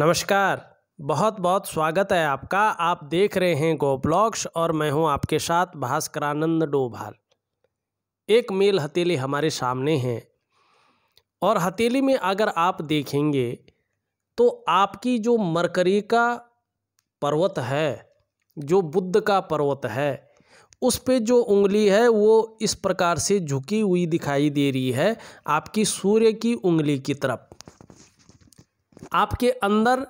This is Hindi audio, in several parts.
नमस्कार बहुत बहुत स्वागत है आपका आप देख रहे हैं गो ब्लॉग्स और मैं हूं आपके साथ भास्करानंद डोभाल एक मेल हथेली हमारे सामने है और हथेली में अगर आप देखेंगे तो आपकी जो मरकरी का पर्वत है जो बुद्ध का पर्वत है उस पे जो उंगली है वो इस प्रकार से झुकी हुई दिखाई दे रही है आपकी सूर्य की उंगली की तरफ आपके अंदर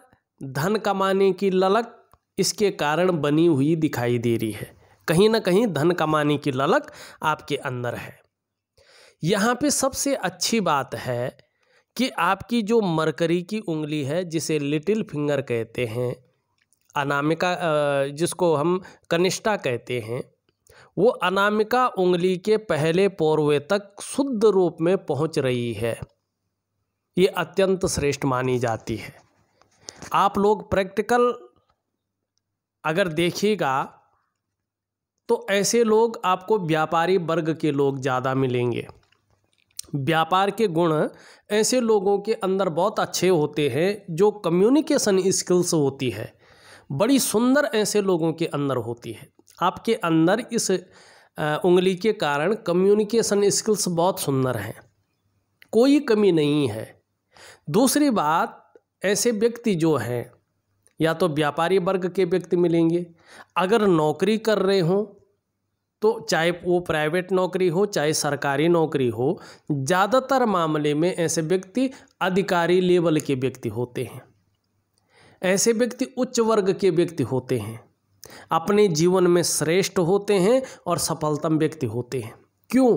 धन कमाने की ललक इसके कारण बनी हुई दिखाई दे रही है कहीं ना कहीं धन कमाने की ललक आपके अंदर है यहाँ पे सबसे अच्छी बात है कि आपकी जो मरकरी की उंगली है जिसे लिटिल फिंगर कहते हैं अनामिका जिसको हम कनिष्ठा कहते हैं वो अनामिका उंगली के पहले पौरवे तक शुद्ध रूप में पहुंच रही है ये अत्यंत श्रेष्ठ मानी जाती है आप लोग प्रैक्टिकल अगर देखिएगा तो ऐसे लोग आपको व्यापारी वर्ग के लोग ज़्यादा मिलेंगे व्यापार के गुण ऐसे लोगों के अंदर बहुत अच्छे होते हैं जो कम्युनिकेशन स्किल्स होती है बड़ी सुंदर ऐसे लोगों के अंदर होती है आपके अंदर इस उंगली के कारण कम्युनिकेशन स्किल्स बहुत सुंदर हैं कोई कमी नहीं है दूसरी बात ऐसे व्यक्ति जो हैं या तो व्यापारी वर्ग के व्यक्ति मिलेंगे अगर नौकरी कर रहे हों तो चाहे वो प्राइवेट नौकरी हो चाहे सरकारी नौकरी हो ज़्यादातर मामले में ऐसे व्यक्ति अधिकारी लेवल के व्यक्ति होते हैं ऐसे व्यक्ति उच्च वर्ग के व्यक्ति होते हैं अपने जीवन में श्रेष्ठ होते हैं और सफलतम व्यक्ति होते हैं क्यों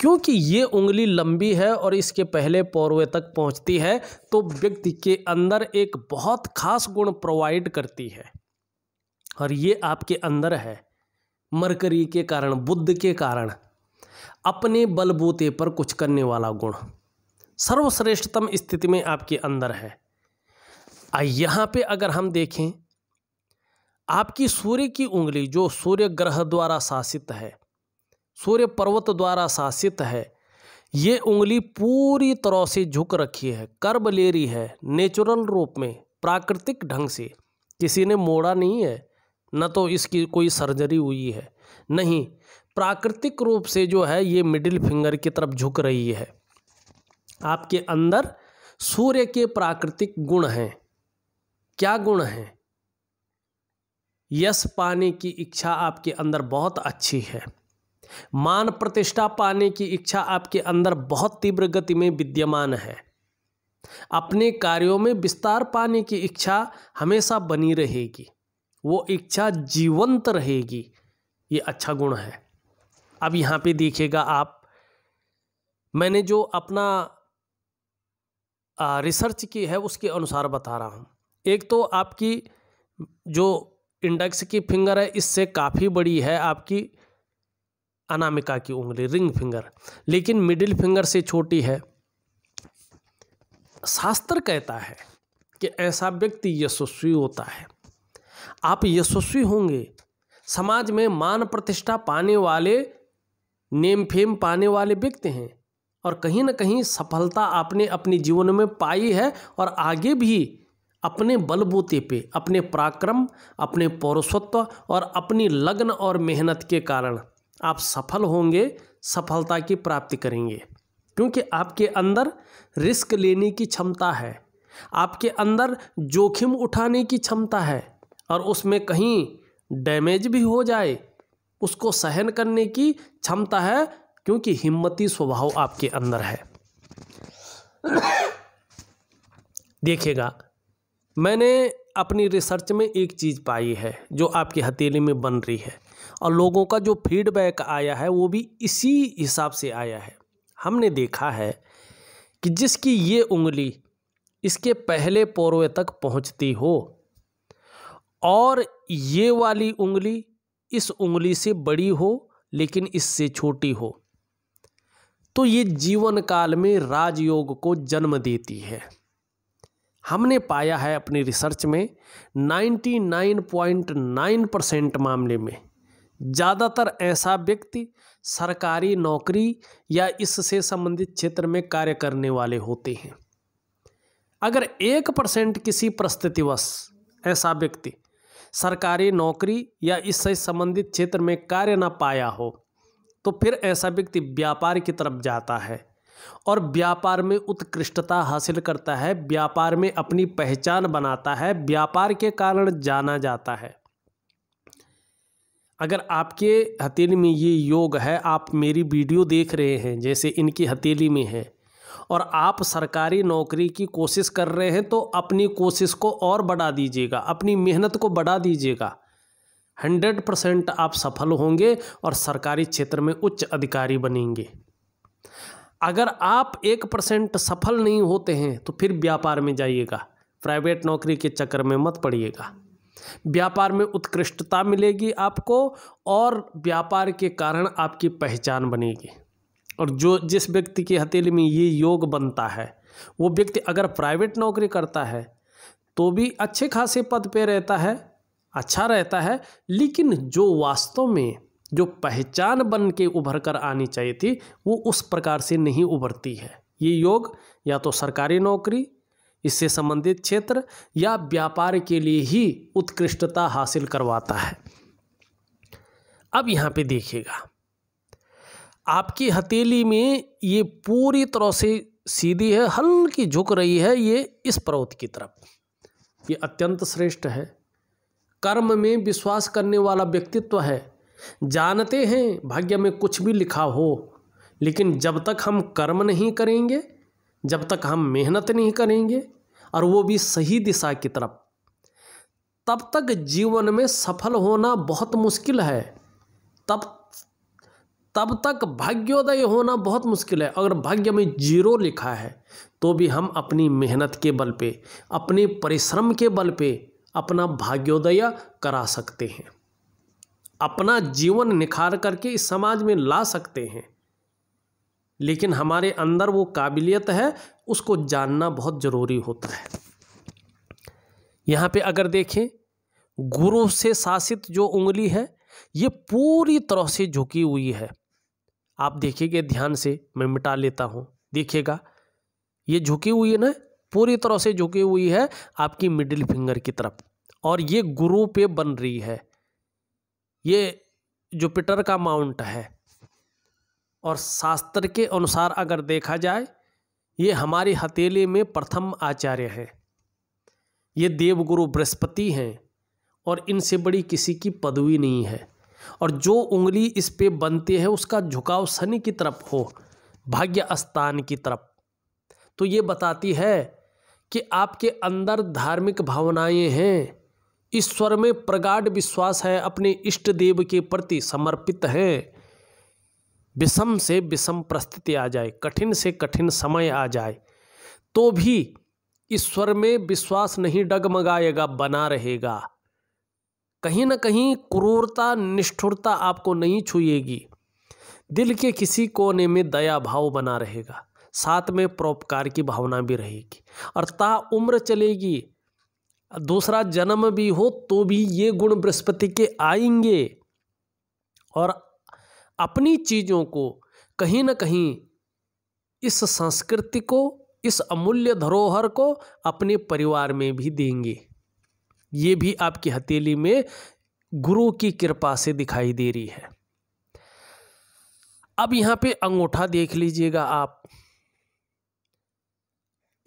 क्योंकि ये उंगली लंबी है और इसके पहले पौरवे तक पहुंचती है तो व्यक्ति के अंदर एक बहुत खास गुण प्रोवाइड करती है और ये आपके अंदर है मरकरी के कारण बुद्ध के कारण अपने बलबूते पर कुछ करने वाला गुण सर्वश्रेष्ठतम स्थिति में आपके अंदर है यहाँ पे अगर हम देखें आपकी सूर्य की उंगली जो सूर्य ग्रह द्वारा शासित है सूर्य पर्वत द्वारा शासित है ये उंगली पूरी तरह से झुक रखी है कर्ब ले रही है नेचुरल रूप में प्राकृतिक ढंग से किसी ने मोड़ा नहीं है न तो इसकी कोई सर्जरी हुई है नहीं प्राकृतिक रूप से जो है ये मिडिल फिंगर की तरफ झुक रही है आपके अंदर सूर्य के प्राकृतिक गुण हैं क्या गुण हैं यश पाने की इच्छा आपके अंदर बहुत अच्छी है मान प्रतिष्ठा पाने की इच्छा आपके अंदर बहुत तीव्र गति में विद्यमान है अपने कार्यों में विस्तार पाने की इच्छा हमेशा बनी रहेगी वो इच्छा जीवंत रहेगी ये अच्छा गुण है अब यहाँ पे देखिएगा आप मैंने जो अपना रिसर्च की है उसके अनुसार बता रहा हूँ एक तो आपकी जो इंडेक्स की फिंगर है इससे काफ़ी बड़ी है आपकी अनामिका की उंगली रिंग फिंगर लेकिन मिडिल फिंगर से छोटी है शास्त्र कहता है कि ऐसा व्यक्ति यशस्वी होता है आप यशस्वी होंगे समाज में मान प्रतिष्ठा पाने वाले नेम फेम पाने वाले व्यक्ति हैं और कहीं ना कहीं सफलता आपने अपने जीवन में पाई है और आगे भी अपने बलबूते पे अपने पराक्रम अपने पौरुषत्व और अपनी लग्न और मेहनत के कारण आप सफल होंगे सफलता की प्राप्ति करेंगे क्योंकि आपके अंदर रिस्क लेने की क्षमता है आपके अंदर जोखिम उठाने की क्षमता है और उसमें कहीं डैमेज भी हो जाए उसको सहन करने की क्षमता है क्योंकि हिम्मती स्वभाव आपके अंदर है देखिएगा मैंने अपनी रिसर्च में एक चीज़ पाई है जो आपकी हथेली में बन रही है और लोगों का जो फीडबैक आया है वो भी इसी हिसाब से आया है हमने देखा है कि जिसकी ये उंगली इसके पहले पौरवे तक पहुंचती हो और ये वाली उंगली इस उंगली से बड़ी हो लेकिन इससे छोटी हो तो ये जीवन काल में राजयोग को जन्म देती है हमने पाया है अपनी रिसर्च में 99.9 परसेंट मामले में ज़्यादातर ऐसा व्यक्ति सरकारी नौकरी या इससे संबंधित क्षेत्र में कार्य करने वाले होते हैं अगर एक परसेंट किसी परिस्थितिवश ऐसा व्यक्ति सरकारी नौकरी या इससे संबंधित क्षेत्र में कार्य ना पाया हो तो फिर ऐसा व्यक्ति व्यापार की तरफ जाता है और व्यापार में उत्कृष्टता हासिल करता है व्यापार में अपनी पहचान बनाता है व्यापार के कारण जाना जाता है अगर आपके हथेली में ये योग है आप मेरी वीडियो देख रहे हैं जैसे इनकी हथेली में है और आप सरकारी नौकरी की कोशिश कर रहे हैं तो अपनी कोशिश को और बढ़ा दीजिएगा अपनी मेहनत को बढ़ा दीजिएगा हंड्रेड परसेंट आप सफल होंगे और सरकारी क्षेत्र में उच्च अधिकारी बनेंगे अगर आप एक परसेंट सफल नहीं होते हैं तो फिर व्यापार में जाइएगा प्राइवेट नौकरी के चक्कर में मत पड़िएगा व्यापार में उत्कृष्टता मिलेगी आपको और व्यापार के कारण आपकी पहचान बनेगी और जो जिस व्यक्ति की हथेली में ये योग बनता है वो व्यक्ति अगर प्राइवेट नौकरी करता है तो भी अच्छे खासे पद पे रहता है अच्छा रहता है लेकिन जो वास्तव में जो पहचान बन के उभर कर आनी चाहिए थी वो उस प्रकार से नहीं उभरती है ये योग या तो सरकारी नौकरी इससे संबंधित क्षेत्र या व्यापार के लिए ही उत्कृष्टता हासिल करवाता है अब यहाँ पे देखिएगा आपकी हथेली में ये पूरी तरह से सीधी है हल्की झुक रही है ये इस पर्वत की तरफ ये अत्यंत श्रेष्ठ है कर्म में विश्वास करने वाला व्यक्तित्व है जानते हैं भाग्य में कुछ भी लिखा हो लेकिन जब तक हम कर्म नहीं करेंगे जब तक हम मेहनत नहीं करेंगे और वो भी सही दिशा की तरफ तब तक जीवन में सफल होना बहुत मुश्किल है तब तब तक भाग्योदय होना बहुत मुश्किल है अगर भाग्य में जीरो लिखा है तो भी हम अपनी मेहनत के बल पे अपने परिश्रम के बल पे अपना भाग्योदय करा सकते हैं अपना जीवन निखार करके इस समाज में ला सकते हैं लेकिन हमारे अंदर वो काबिलियत है उसको जानना बहुत ज़रूरी होता है यहाँ पे अगर देखें गुरु से शासित जो उंगली है ये पूरी तरह से झुकी हुई है आप देखिए ध्यान से मैं मिटा लेता हूँ देखिएगा ये झुकी हुई है ना पूरी तरह से झुकी हुई है आपकी मिडिल फिंगर की तरफ और ये गुरु पे बन रही है ये जुपिटर का माउंट है और शास्त्र के अनुसार अगर देखा जाए ये हमारी हथेली में प्रथम आचार्य हैं ये देवगुरु बृहस्पति हैं और इनसे बड़ी किसी की पदवी नहीं है और जो उंगली इस पे बनती है उसका झुकाव शनि की तरफ हो भाग्य स्थान की तरफ तो ये बताती है कि आपके अंदर धार्मिक भावनाएं हैं ईश्वर में प्रगाढ़ विश्वास है अपने इष्ट देव के प्रति समर्पित है विषम से विषम परिस्थिति आ जाए कठिन से कठिन समय आ जाए तो भी ईश्वर में विश्वास नहीं डगमगाएगा बना रहेगा कहीं ना कहीं क्रूरता निष्ठुरता आपको नहीं छुएगी दिल के किसी कोने में दया भाव बना रहेगा साथ में परोपकार की भावना भी रहेगी और ता उम्र चलेगी दूसरा जन्म भी हो तो भी ये गुण बृहस्पति के आएंगे और अपनी चीज़ों को कहीं ना कहीं इस संस्कृति को इस अमूल्य धरोहर को अपने परिवार में भी देंगे ये भी आपकी हथेली में गुरु की कृपा से दिखाई दे रही है अब यहाँ पे अंगूठा देख लीजिएगा आप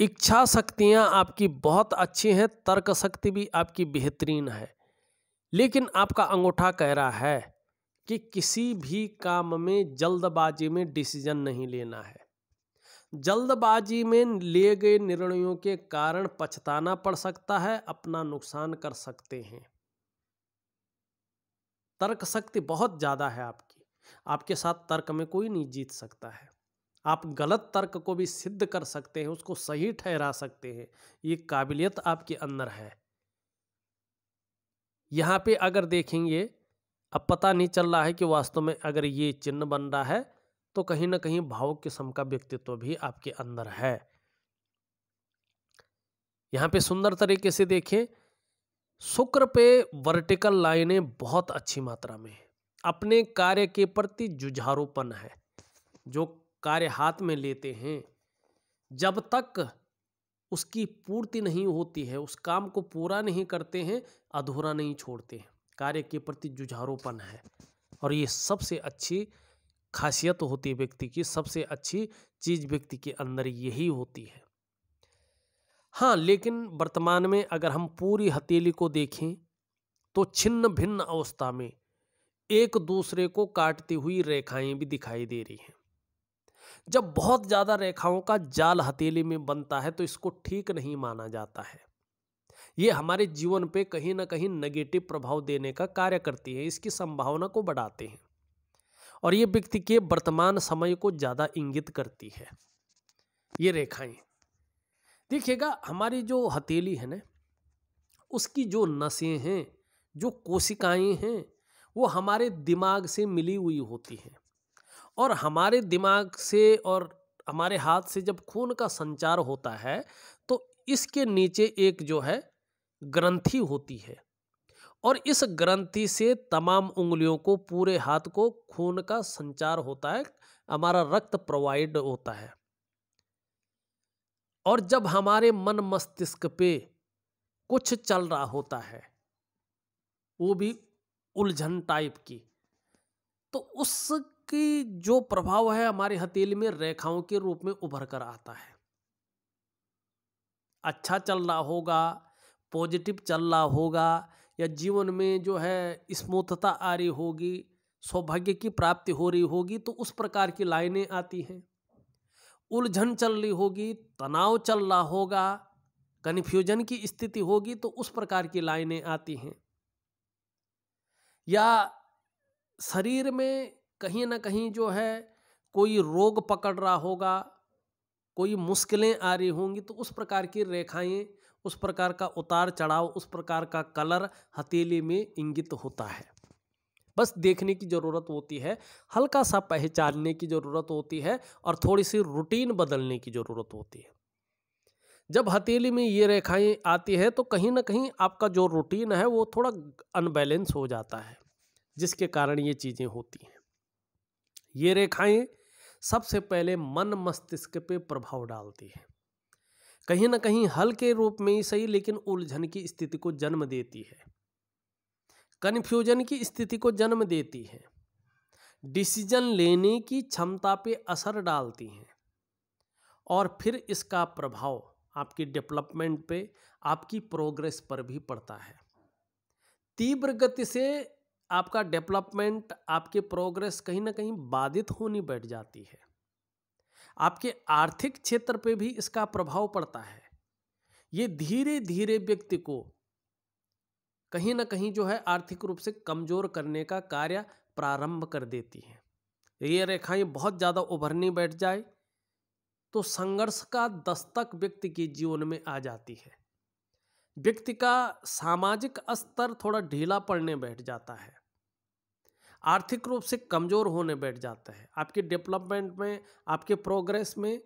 इच्छा शक्तियाँ आपकी बहुत अच्छी हैं तर्क शक्ति भी आपकी बेहतरीन है लेकिन आपका अंगूठा कह रहा है कि किसी भी काम में जल्दबाजी में डिसीजन नहीं लेना है जल्दबाजी में लिए गए निर्णयों के कारण पछताना पड़ सकता है अपना नुकसान कर सकते हैं तर्क शक्ति बहुत ज़्यादा है आपकी आपके साथ तर्क में कोई नहीं जीत सकता है आप गलत तर्क को भी सिद्ध कर सकते हैं उसको सही ठहरा सकते हैं ये काबिलियत आपके अंदर है यहाँ पे अगर देखेंगे अब पता नहीं चल रहा है कि वास्तव में अगर ये चिन्ह बन रहा है तो कहीं ना कहीं भाव किस्म का व्यक्तित्व भी आपके अंदर है यहाँ पे सुंदर तरीके से देखें शुक्र पे वर्टिकल लाइनें बहुत अच्छी मात्रा में है अपने कार्य के प्रति जुझारूपन है जो कार्य हाथ में लेते हैं जब तक उसकी पूर्ति नहीं होती है उस काम को पूरा नहीं करते हैं अधूरा नहीं छोड़ते हैं कार्य के प्रति जुझारूपन है और ये सबसे अच्छी खासियत होती है व्यक्ति की सबसे अच्छी चीज़ व्यक्ति के अंदर यही होती है हाँ लेकिन वर्तमान में अगर हम पूरी हथेली को देखें तो छिन्न भिन्न अवस्था में एक दूसरे को काटती हुई रेखाएं भी दिखाई दे रही हैं जब बहुत ज़्यादा रेखाओं का जाल हथेली में बनता है तो इसको ठीक नहीं माना जाता है ये हमारे जीवन पे कहीं ना कहीं नेगेटिव प्रभाव देने का कार्य करती है इसकी संभावना को बढ़ाते हैं और ये व्यक्ति के वर्तमान समय को ज़्यादा इंगित करती है ये रेखाएं देखिएगा हमारी जो हथेली है ना उसकी जो नसें हैं जो कोशिकाएं हैं वो हमारे दिमाग से मिली हुई होती हैं और हमारे दिमाग से और हमारे हाथ से जब खून का संचार होता है तो इसके नीचे एक जो है ग्रंथि होती है और इस ग्रंथि से तमाम उंगलियों को पूरे हाथ को खून का संचार होता है हमारा रक्त प्रोवाइड होता है और जब हमारे मन मस्तिष्क पे कुछ चल रहा होता है वो भी उलझन टाइप की तो उस की जो प्रभाव है हमारे हथेली में रेखाओं के रूप में उभर कर आता है अच्छा चल रहा होगा पॉजिटिव चल रहा होगा या जीवन में जो है स्मूथता आ रही होगी सौभाग्य की प्राप्ति हो रही होगी तो उस प्रकार की लाइनें आती हैं उलझन चल रही होगी तनाव चल रहा होगा कन्फ्यूजन की स्थिति होगी तो उस प्रकार की लाइनें आती हैं या शरीर में कहीं ना कहीं जो है कोई रोग पकड़ रहा होगा कोई मुश्किलें आ रही होंगी तो उस प्रकार की रेखाएं उस प्रकार का उतार चढ़ाव उस प्रकार का कलर हथेली में इंगित होता है बस देखने की ज़रूरत होती है हल्का सा पहचानने की ज़रूरत होती है और थोड़ी सी रूटीन बदलने की ज़रूरत होती है जब हथेली में ये रेखाएं आती है तो कहीं ना कहीं आपका जो रूटीन है वो थोड़ा अनबैलेंस हो जाता है जिसके कारण ये चीज़ें होती हैं ये रेखाएं सबसे पहले मन मस्तिष्क पे प्रभाव डालती है कहीं ना कहीं हल के रूप में ही सही लेकिन उलझन की स्थिति को जन्म देती है कन्फ्यूजन की स्थिति को जन्म देती है डिसीजन लेने की क्षमता पे असर डालती हैं और फिर इसका प्रभाव आपकी डेवलपमेंट पे आपकी प्रोग्रेस पर भी पड़ता है तीव्र गति से आपका डेवलपमेंट आपके प्रोग्रेस कहीं ना कहीं बाधित होनी बैठ जाती है आपके आर्थिक क्षेत्र पे भी इसका प्रभाव पड़ता है ये धीरे धीरे व्यक्ति को कहीं ना कहीं जो है आर्थिक रूप से कमज़ोर करने का कार्य प्रारंभ कर देती है ये रेखाएं बहुत ज़्यादा उभरनी बैठ जाए तो संघर्ष का दस्तक व्यक्ति के जीवन में आ जाती है व्यक्ति का सामाजिक स्तर थोड़ा ढीला पड़ने बैठ जाता है आर्थिक रूप से कमज़ोर होने बैठ जाता है आपके डेवलपमेंट में आपके प्रोग्रेस में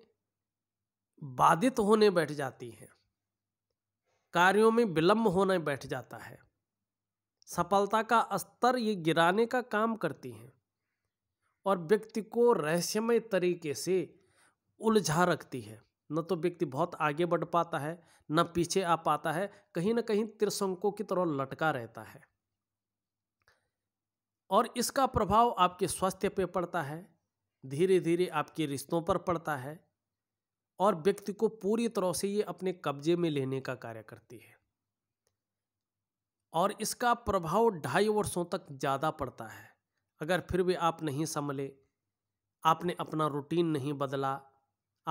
बाधित होने बैठ जाती हैं कार्यों में विलंब होने बैठ जाता है सफलता का स्तर ये गिराने का काम करती हैं और व्यक्ति को रहस्यमय तरीके से उलझा रखती है न तो व्यक्ति बहुत आगे बढ़ पाता है न पीछे आ पाता है कहीं ना कहीं त्रिशंकों की तरह लटका रहता है और इसका प्रभाव आपके स्वास्थ्य पे पड़ता है धीरे धीरे आपके रिश्तों पर पड़ता है और व्यक्ति को पूरी तरह से ये अपने कब्जे में लेने का कार्य करती है और इसका प्रभाव ढाई वर्षों तक ज़्यादा पड़ता है अगर फिर भी आप नहीं संभले आपने अपना रूटीन नहीं बदला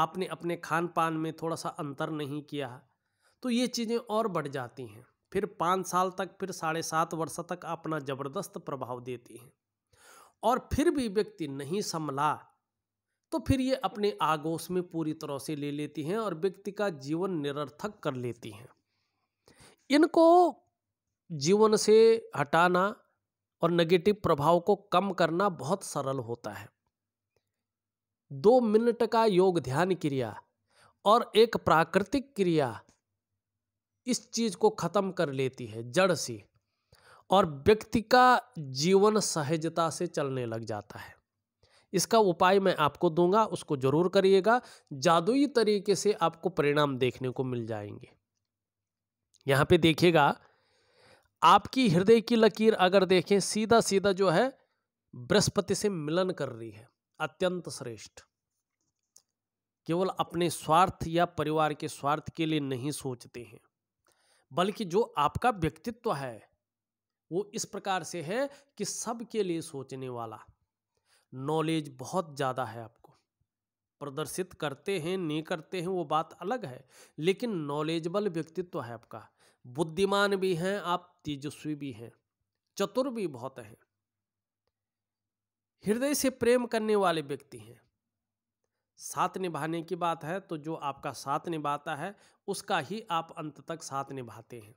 आपने अपने खान पान में थोड़ा सा अंतर नहीं किया तो ये चीज़ें और बढ़ जाती हैं फिर पाँच साल तक फिर साढ़े सात वर्ष तक अपना ज़बरदस्त प्रभाव देती हैं और फिर भी व्यक्ति नहीं संभला तो फिर ये अपने आगोश में पूरी तरह से ले लेती हैं और व्यक्ति का जीवन निरर्थक कर लेती हैं इनको जीवन से हटाना और नेगेटिव प्रभाव को कम करना बहुत सरल होता है दो मिनट का योग ध्यान क्रिया और एक प्राकृतिक क्रिया इस चीज को खत्म कर लेती है जड़ से और व्यक्ति का जीवन सहजता से चलने लग जाता है इसका उपाय मैं आपको दूंगा उसको जरूर करिएगा जादुई तरीके से आपको परिणाम देखने को मिल जाएंगे यहां पे देखिएगा आपकी हृदय की लकीर अगर देखें सीधा सीधा जो है बृहस्पति से मिलन कर रही है अत्यंत श्रेष्ठ केवल अपने स्वार्थ या परिवार के स्वार्थ के लिए नहीं सोचते हैं बल्कि जो आपका व्यक्तित्व है वो इस प्रकार से है कि सबके लिए सोचने वाला नॉलेज बहुत ज़्यादा है आपको प्रदर्शित करते हैं नहीं करते हैं वो बात अलग है लेकिन नॉलेजबल व्यक्तित्व है आपका बुद्धिमान भी हैं आप तेजस्वी भी हैं चतुर भी बहुत हैं हृदय से प्रेम करने वाले व्यक्ति हैं साथ निभाने की बात है तो जो आपका साथ निभाता है उसका ही आप अंत तक साथ निभाते हैं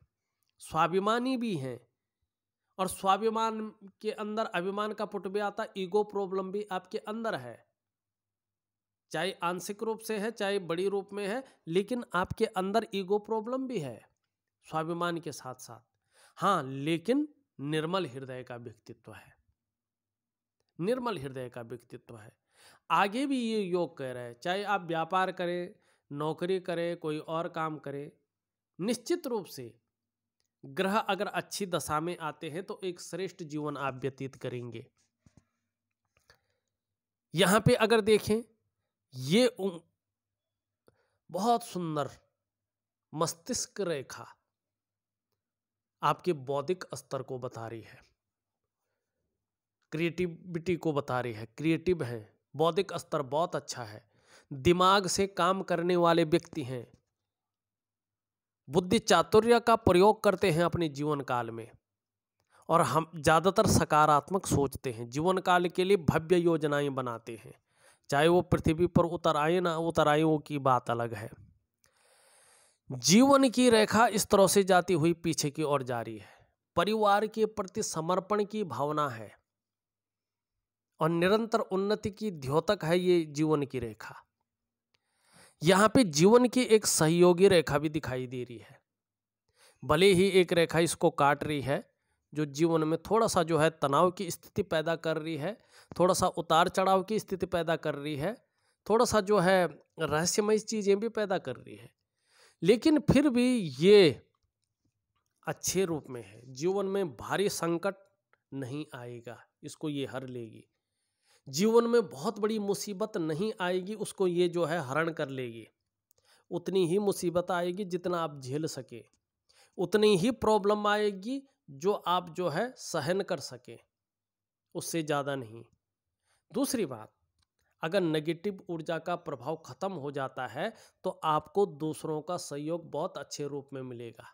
स्वाभिमानी भी हैं और स्वाभिमान के अंदर अभिमान का पुट भी आता ईगो प्रॉब्लम भी आपके अंदर है चाहे आंशिक रूप से है चाहे बड़ी रूप में है लेकिन आपके अंदर ईगो प्रॉब्लम भी है स्वाभिमान के साथ साथ हाँ लेकिन निर्मल हृदय का व्यक्तित्व है निर्मल हृदय का व्यक्तित्व है आगे भी ये योग कह रहा है चाहे आप व्यापार करें नौकरी करें कोई और काम करें निश्चित रूप से ग्रह अगर अच्छी दशा में आते हैं तो एक श्रेष्ठ जीवन आप व्यतीत करेंगे यहां पे अगर देखें ये बहुत सुंदर मस्तिष्क रेखा आपके बौद्धिक स्तर को बता रही है क्रिएटिविटी को बता रही है क्रिएटिव है बौद्धिक स्तर बहुत अच्छा है दिमाग से काम करने वाले व्यक्ति हैं बुद्धि चातुर्य का प्रयोग करते हैं अपने जीवन काल में और हम ज़्यादातर सकारात्मक सोचते हैं जीवन काल के लिए भव्य योजनाएं बनाते हैं चाहे वो पृथ्वी पर उतर आए ना उतर आए वो की बात अलग है जीवन की रेखा इस तरह से जाती हुई पीछे की ओर जारी है परिवार के प्रति समर्पण की भावना है और निरंतर उन्नति की द्योतक है ये जीवन की रेखा यहाँ पे जीवन की एक सहयोगी रेखा भी दिखाई दे रही है भले ही एक रेखा इसको काट रही है जो जीवन में थोड़ा सा जो है तनाव की स्थिति पैदा कर रही है थोड़ा सा उतार चढ़ाव की स्थिति पैदा कर रही है थोड़ा सा जो है रहस्यमय चीज़ें भी पैदा कर रही है लेकिन फिर भी ये अच्छे रूप में है जीवन में भारी संकट नहीं आएगा इसको ये हर लेगी जीवन में बहुत बड़ी मुसीबत नहीं आएगी उसको ये जो है हरण कर लेगी उतनी ही मुसीबत आएगी जितना आप झेल सके उतनी ही प्रॉब्लम आएगी जो आप जो है सहन कर सके उससे ज़्यादा नहीं दूसरी बात अगर नेगेटिव ऊर्जा का प्रभाव खत्म हो जाता है तो आपको दूसरों का सहयोग बहुत अच्छे रूप में मिलेगा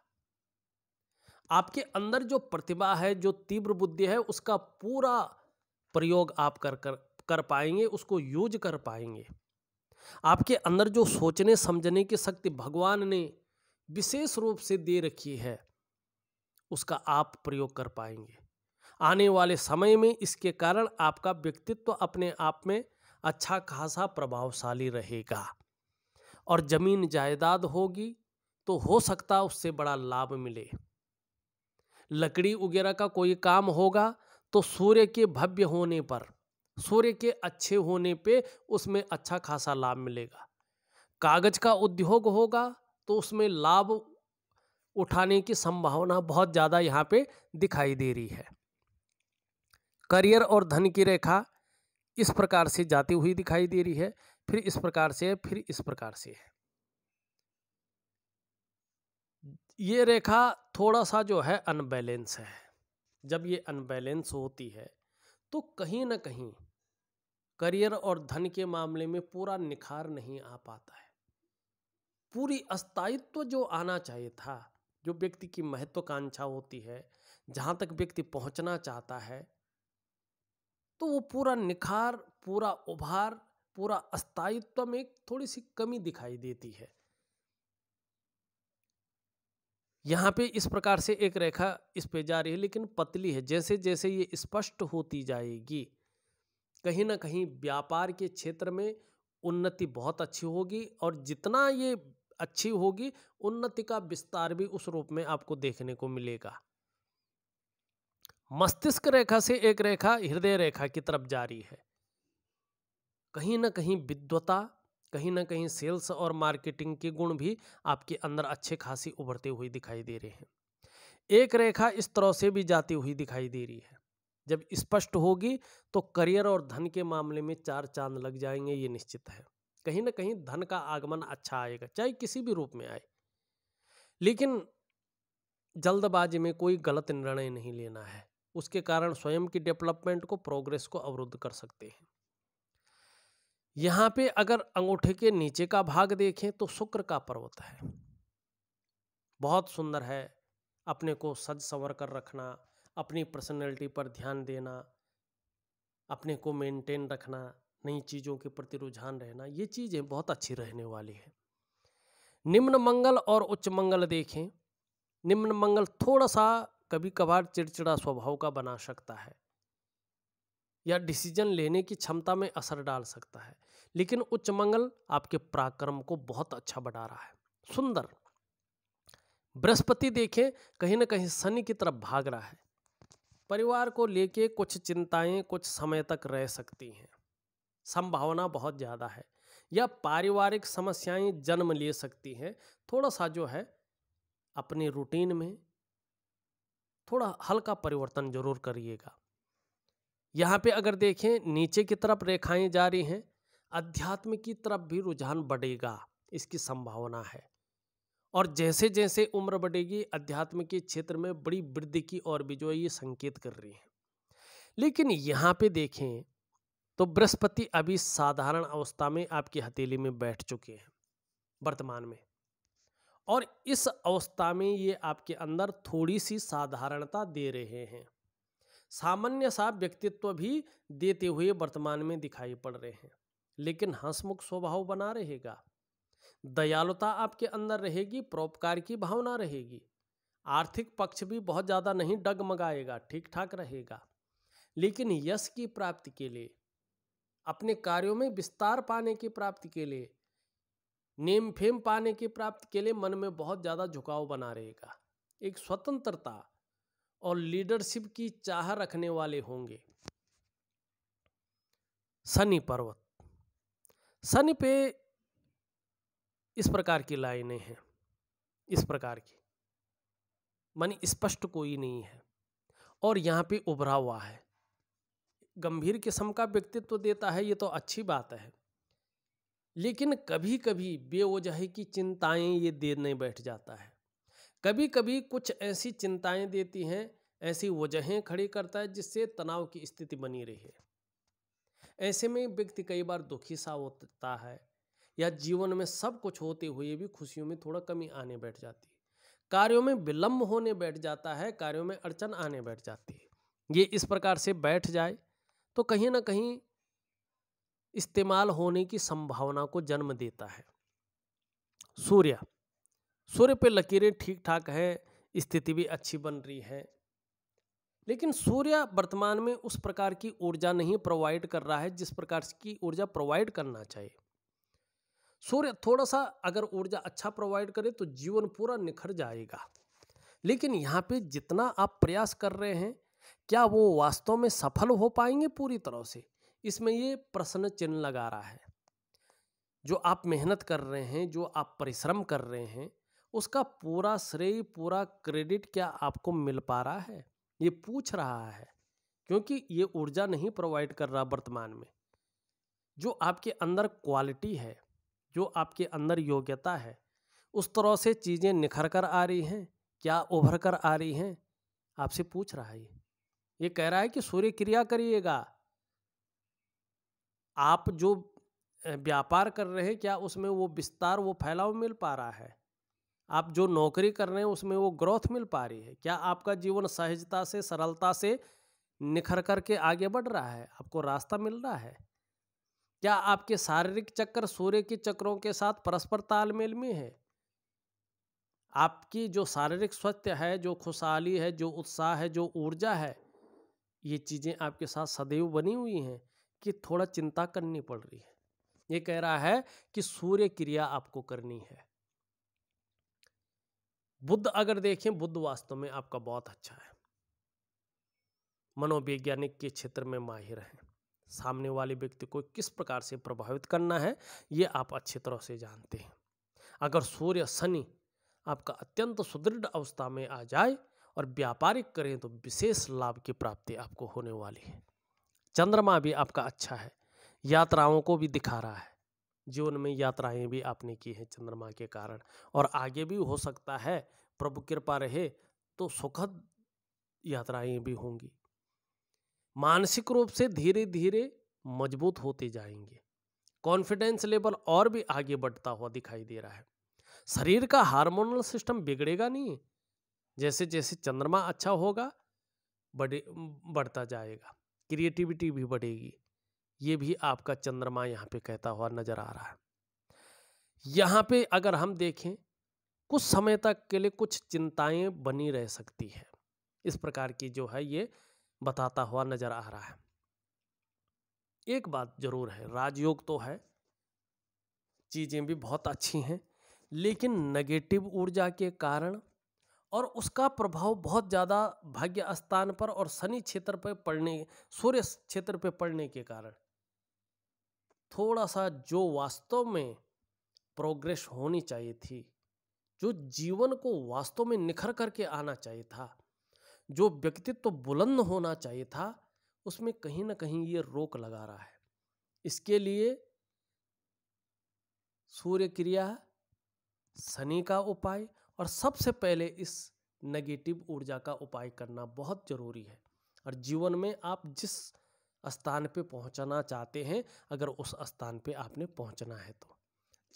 आपके अंदर जो प्रतिभा है जो तीव्र बुद्धि है उसका पूरा प्रयोग आप कर कर कर पाएंगे उसको यूज कर पाएंगे आपके अंदर जो सोचने समझने की शक्ति भगवान ने विशेष रूप से दे रखी है उसका आप प्रयोग कर पाएंगे आने वाले समय में इसके कारण आपका व्यक्तित्व अपने आप में अच्छा खासा प्रभावशाली रहेगा और ज़मीन जायदाद होगी तो हो सकता उससे बड़ा लाभ मिले लकड़ी वगैरह का कोई काम होगा तो सूर्य के भव्य होने पर सूर्य के अच्छे होने पे उसमें अच्छा खासा लाभ मिलेगा कागज का उद्योग होगा तो उसमें लाभ उठाने की संभावना बहुत ज़्यादा यहाँ पे दिखाई दे रही है करियर और धन की रेखा इस प्रकार से जाती हुई दिखाई दे रही है फिर इस प्रकार से है फिर इस प्रकार से है ये रेखा थोड़ा सा जो है अनबैलेंस है जब ये अनबैलेंस होती है तो कहीं ना कहीं करियर और धन के मामले में पूरा निखार नहीं आ पाता है पूरी अस्थायित्व जो आना चाहिए था जो व्यक्ति की महत्वाकांक्षा होती है जहाँ तक व्यक्ति पहुँचना चाहता है तो वो पूरा निखार पूरा उभार पूरा अस्थायित्व में थोड़ी सी कमी दिखाई देती है यहाँ पे इस प्रकार से एक रेखा इस पे जा रही है लेकिन पतली है जैसे जैसे ये स्पष्ट होती जाएगी कहीं ना कहीं व्यापार के क्षेत्र में उन्नति बहुत अच्छी होगी और जितना ये अच्छी होगी उन्नति का विस्तार भी उस रूप में आपको देखने को मिलेगा मस्तिष्क रेखा से एक रेखा हृदय रेखा की तरफ जारी है कहीं ना कहीं विद्वता कहीं ना कहीं सेल्स और मार्केटिंग के गुण भी आपके अंदर अच्छे खासी उभरते हुए दिखाई दे रहे हैं एक रेखा इस तरह से भी जाती हुई दिखाई दे रही है जब स्पष्ट होगी तो करियर और धन के मामले में चार चांद लग जाएंगे ये निश्चित है कहीं ना कहीं धन का आगमन अच्छा आएगा चाहे किसी भी रूप में आए लेकिन जल्दबाजी में कोई गलत निर्णय नहीं लेना है उसके कारण स्वयं की डेवलपमेंट को प्रोग्रेस को अवरुद्ध कर सकते हैं यहाँ पे अगर अंगूठे के नीचे का भाग देखें तो शुक्र का पर्वत है बहुत सुंदर है अपने को सज संवर कर रखना अपनी पर्सनैलिटी पर ध्यान देना अपने को मेंटेन रखना नई चीज़ों के प्रति रुझान रहना ये चीज़ें बहुत अच्छी रहने वाली है निम्न मंगल और उच्च मंगल देखें निम्न मंगल थोड़ा सा कभी कभार चिड़चिड़ा स्वभाव का बना सकता है या डिसीजन लेने की क्षमता में असर डाल सकता है लेकिन उच्च मंगल आपके पराक्रम को बहुत अच्छा बढ़ा रहा है सुंदर बृहस्पति देखें कहीं ना कहीं शनि की तरफ भाग रहा है परिवार को लेके कुछ चिंताएं कुछ समय तक रह सकती हैं संभावना बहुत ज़्यादा है या पारिवारिक समस्याएं जन्म ले सकती हैं थोड़ा सा जो है अपने रूटीन में थोड़ा हल्का परिवर्तन जरूर करिएगा यहाँ पे अगर देखें नीचे की तरफ रेखाएं जा रही हैं अध्यात्म की तरफ भी रुझान बढ़ेगा इसकी संभावना है और जैसे जैसे उम्र बढ़ेगी अध्यात्म के क्षेत्र में बड़ी वृद्धि की और भी जो है ये संकेत कर रही है लेकिन यहाँ पे देखें तो बृहस्पति अभी साधारण अवस्था में आपकी हथेली में बैठ चुके हैं वर्तमान में और इस अवस्था में ये आपके अंदर थोड़ी सी साधारणता दे रहे हैं सामान्य सा व्यक्तित्व भी देते हुए वर्तमान में दिखाई पड़ रहे हैं लेकिन हंसमुख स्वभाव बना रहेगा दयालुता आपके अंदर रहेगी परोपकार की भावना रहेगी आर्थिक पक्ष भी बहुत ज़्यादा नहीं डगमगाएगा ठीक ठाक रहेगा लेकिन यश की प्राप्ति के लिए अपने कार्यों में विस्तार पाने की प्राप्ति के लिए नेम फेम पाने की प्राप्ति के लिए मन में बहुत ज़्यादा झुकाव बना रहेगा एक स्वतंत्रता और लीडरशिप की चाह रखने वाले होंगे शनि पर्वत सन पे इस प्रकार की लाइनें हैं इस प्रकार की मन स्पष्ट कोई नहीं है और यहाँ पे उभरा हुआ है गंभीर किस्म का व्यक्तित्व तो देता है ये तो अच्छी बात है लेकिन कभी कभी बेवजह की चिंताएं ये देने बैठ जाता है कभी कभी कुछ ऐसी चिंताएं देती हैं ऐसी वजहें खड़ी करता है जिससे तनाव की स्थिति बनी रही है ऐसे में व्यक्ति कई बार दुखी सा होता है या जीवन में सब कुछ होते हुए भी खुशियों में थोड़ा कमी आने बैठ जाती है कार्यों में विलम्ब होने बैठ जाता है कार्यों में अड़चन आने बैठ जाती है ये इस प्रकार से बैठ जाए तो कहीं ना कहीं इस्तेमाल होने की संभावना को जन्म देता है सूर्य सूर्य पे लकीरें ठीक ठाक हैं स्थिति भी अच्छी बन रही है लेकिन सूर्य वर्तमान में उस प्रकार की ऊर्जा नहीं प्रोवाइड कर रहा है जिस प्रकार की ऊर्जा प्रोवाइड करना चाहिए सूर्य थोड़ा सा अगर ऊर्जा अच्छा प्रोवाइड करे तो जीवन पूरा निखर जाएगा लेकिन यहाँ पे जितना आप प्रयास कर रहे हैं क्या वो वास्तव में सफल हो पाएंगे पूरी तरह से इसमें ये प्रश्न चिन्ह लगा रहा है जो आप मेहनत कर रहे हैं जो आप परिश्रम कर रहे हैं उसका पूरा श्रेय पूरा क्रेडिट क्या आपको मिल पा रहा है ये पूछ रहा है क्योंकि ये ऊर्जा नहीं प्रोवाइड कर रहा वर्तमान में जो आपके अंदर क्वालिटी है जो आपके अंदर योग्यता है उस तरह से चीज़ें निखर कर आ रही हैं क्या उभर कर आ रही हैं आपसे पूछ रहा है ये कह रहा है कि सूर्य क्रिया करिएगा आप जो व्यापार कर रहे हैं क्या उसमें वो विस्तार वो फैलाव मिल पा रहा है आप जो नौकरी कर रहे हैं उसमें वो ग्रोथ मिल पा रही है क्या आपका जीवन सहजता से सरलता से निखर करके आगे बढ़ रहा है आपको रास्ता मिल रहा है क्या आपके शारीरिक चक्कर सूर्य के चक्रों के साथ परस्पर तालमेल में है आपकी जो शारीरिक स्वास्थ्य है जो खुशहाली है जो उत्साह है जो ऊर्जा है ये चीज़ें आपके साथ सदैव बनी हुई हैं कि थोड़ा चिंता करनी पड़ रही है ये कह रहा है कि सूर्य क्रिया आपको करनी है बुद्ध अगर देखें बुद्ध वास्तव में आपका बहुत अच्छा है मनोवैज्ञानिक के क्षेत्र में माहिर हैं सामने वाले व्यक्ति को किस प्रकार से प्रभावित करना है ये आप अच्छी तरह से जानते हैं अगर सूर्य शनि आपका अत्यंत सुदृढ़ अवस्था में आ जाए और व्यापारिक करें तो विशेष लाभ की प्राप्ति आपको होने वाली है चंद्रमा भी आपका अच्छा है यात्राओं को भी दिखा रहा है जीवन में यात्राएं भी आपने की हैं चंद्रमा के कारण और आगे भी हो सकता है प्रभु कृपा रहे तो सुखद यात्राएं भी होंगी मानसिक रूप से धीरे धीरे मजबूत होते जाएंगे कॉन्फिडेंस लेवल और भी आगे बढ़ता हुआ दिखाई दे रहा है शरीर का हार्मोनल सिस्टम बिगड़ेगा नहीं जैसे जैसे चंद्रमा अच्छा होगा बढ़े बढ़ता जाएगा क्रिएटिविटी भी बढ़ेगी ये भी आपका चंद्रमा यहाँ पे कहता हुआ नजर आ रहा है यहाँ पे अगर हम देखें कुछ समय तक के लिए कुछ चिंताएं बनी रह सकती है इस प्रकार की जो है ये बताता हुआ नजर आ रहा है एक बात जरूर है राजयोग तो है चीज़ें भी बहुत अच्छी हैं लेकिन नेगेटिव ऊर्जा के कारण और उसका प्रभाव बहुत ज़्यादा भाग्य स्थान पर और शनि क्षेत्र पर पड़ने सूर्य क्षेत्र पर पड़ने के कारण थोड़ा सा जो वास्तव में प्रोग्रेस होनी चाहिए थी जो जीवन को वास्तव में निखर करके आना चाहिए था जो व्यक्तित्व तो बुलंद होना चाहिए था उसमें कहीं ना कहीं ये रोक लगा रहा है इसके लिए सूर्य क्रिया शनि का उपाय और सबसे पहले इस नेगेटिव ऊर्जा का उपाय करना बहुत ज़रूरी है और जीवन में आप जिस स्थान पे पहुंचना चाहते हैं अगर उस स्थान पे आपने पहुंचना है तो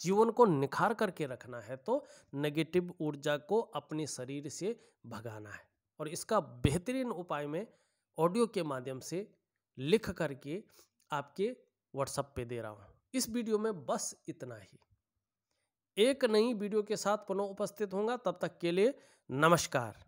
जीवन को निखार करके रखना है तो नेगेटिव ऊर्जा को अपने शरीर से भगाना है और इसका बेहतरीन उपाय मैं ऑडियो के माध्यम से लिख करके आपके व्हाट्सएप पे दे रहा हूँ इस वीडियो में बस इतना ही एक नई वीडियो के साथ पुनः उपस्थित होंगे तब तक के लिए नमस्कार